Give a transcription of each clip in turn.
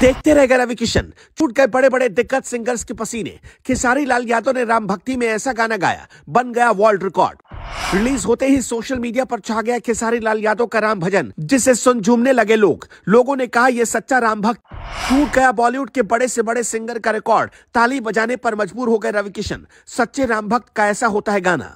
देखते रह गए रवि किशन छूट गए बड़े बड़े दिक्कत सिंगर्स के पसीने खेसारी लाल यादव ने राम भक्ति में ऐसा गाना गाया बन गया वर्ल्ड रिकॉर्ड रिलीज होते ही सोशल मीडिया पर छा गया खेसारी लाल यादव का राम भजन जिसे सुन झूमने लगे लोग लोगों ने कहा यह सच्चा राम भक्त टूट गया बॉलीवुड के बड़े से बड़े सिंगर का रिकॉर्ड ताली बजाने पर मजबूर हो गए रवि किशन सच्चे राम भक्त का ऐसा होता है गाना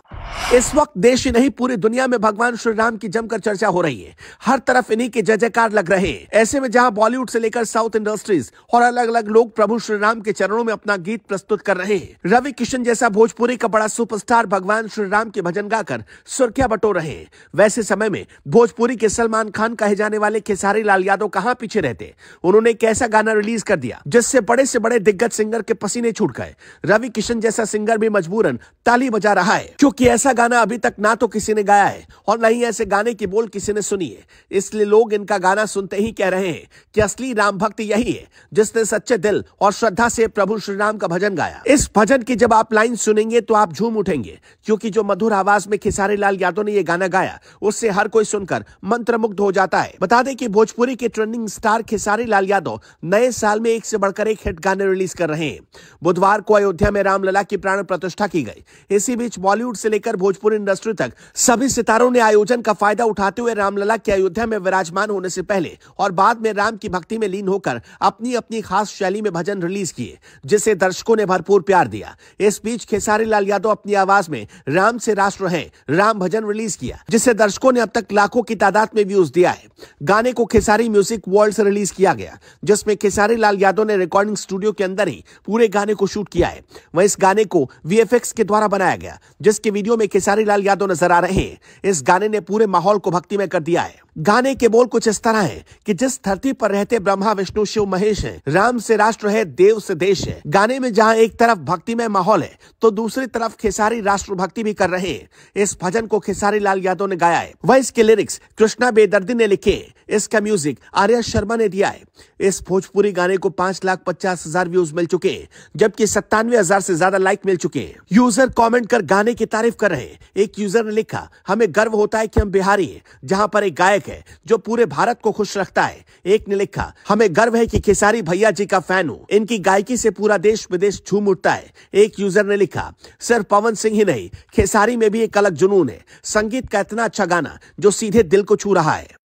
इस वक्त देश ही नहीं पूरी दुनिया में भगवान श्री राम की जमकर चर्चा हो रही है हर तरफ इन्हीं के जय जयकार लग रहे हैं ऐसे में जहां बॉलीवुड से लेकर साउथ इंडस्ट्रीज और अलग अलग लोग प्रभु श्री राम के चरणों में अपना गीत प्रस्तुत कर रहे हैं रवि किशन जैसा भोजपुरी का बड़ा सुपरस्टार भगवान श्री राम के भजन गा लगाकर सुर्खियां बटो रहे हैं वैसे समय में भोजपुरी के सलमान खान कहे जाने वाले खेसारी लाल यादव कहाँ पीछे रहते उन्होंने एक ऐसा गाना रिलीज कर दिया जिससे बड़े से बड़े दिग्गज सिंगर के पसीने छूट गए रवि किशन जैसा सिंगर भी मजबूरन ताली बजा रहा है क्योंकि ऐसा गाना अभी तक ना तो किसी ने गाया है और न ही ऐसे गाने की बोल किसी ने सुनी है इसलिए लोग इनका गाना सुनते ही कह रहे हैं कि असली राम भक्त यही है जिसने सच्चे दिल और श्रद्धा से प्रभु श्री राम का भजन गाया इस भजन की जब आप लाइन सुनेंगे तो आप झूम उठेंगे क्योंकि जो मधुर आवाज में में खेसारी लाल यादव ने यह गाना गाया उससे हर कोई सुनकर मंत्र हो जाता है बता दें कि भोजपुरी के ट्रेंडिंग स्टार खेसारी लाल यादव नए साल में एक से बढ़कर एक हिट गाने रिलीज कर रहे हैं बुधवार को अयोध्या में रामलला की प्राण प्रतिष्ठा की गई इसी बीच बॉलीवुड से लेकर भोजपुरी इंडस्ट्री तक सभी सितारों ने आयोजन का फायदा उठाते हुए रामलला के अयोध्या में विराजमान होने से पहले और बाद में राम की भक्ति में लीन होकर अपनी अपनी खास शैली में भजन रिलीज किए जिसे दर्शकों ने भरपूर प्यार दिया इस बीच खेसारी लाल यादव अपनी आवाज में राम से राष्ट्र है राम भजन रिलीज किया जिससे दर्शकों ने अब तक लाखों की तादाद में व्यूज दिया है गाने को खेसारी म्यूजिक वर्ल्ड से रिलीज किया गया जिसमें खेसारी लाल यादव ने रिकॉर्डिंग स्टूडियो के अंदर ही पूरे गाने को शूट किया है वह इस गाने को वी के द्वारा बनाया गया जिसके वीडियो में खेसारी लाल यादव नजर आ रहे हैं इस गाने ने पूरे माहौल को भक्ति में कर दिया है गाने के बोल कुछ इस तरह है कि जिस धरती पर रहते ब्रह्मा विष्णु शिव महेश है राम से राष्ट्र है देव से देश है गाने में जहाँ एक तरफ भक्ति में माहौल है तो दूसरी तरफ खेसारी राष्ट्र भक्ति भी कर रहे हैं इस भजन को खेसारी लाल यादव ने गाया है वह इसके लिरिक्स कृष्णा बेदर्दी ने लिखे इसका म्यूजिक आर्या शर्मा ने दिया है इस भोजपुरी गाने को पांच लाख पचास हजार व्यूज मिल चुके हैं जबकि सत्तानवे हजार से ज्यादा लाइक मिल चुके हैं यूजर कमेंट कर गाने की तारीफ कर रहे हैं एक यूजर ने लिखा हमें गर्व होता है कि हम बिहारी हैं जहां पर एक गायक है जो पूरे भारत को खुश रखता है एक ने लिखा हमें गर्व है की खेसारी भैया जी का फैन हूँ इनकी गायकी से पूरा देश विदेश झूम उठता है एक यूजर ने लिखा सिर्फ पवन सिंह ही नहीं खेसारी में भी एक अलग जुनून है संगीत का इतना अच्छा गाना जो सीधे दिल को छू रहा है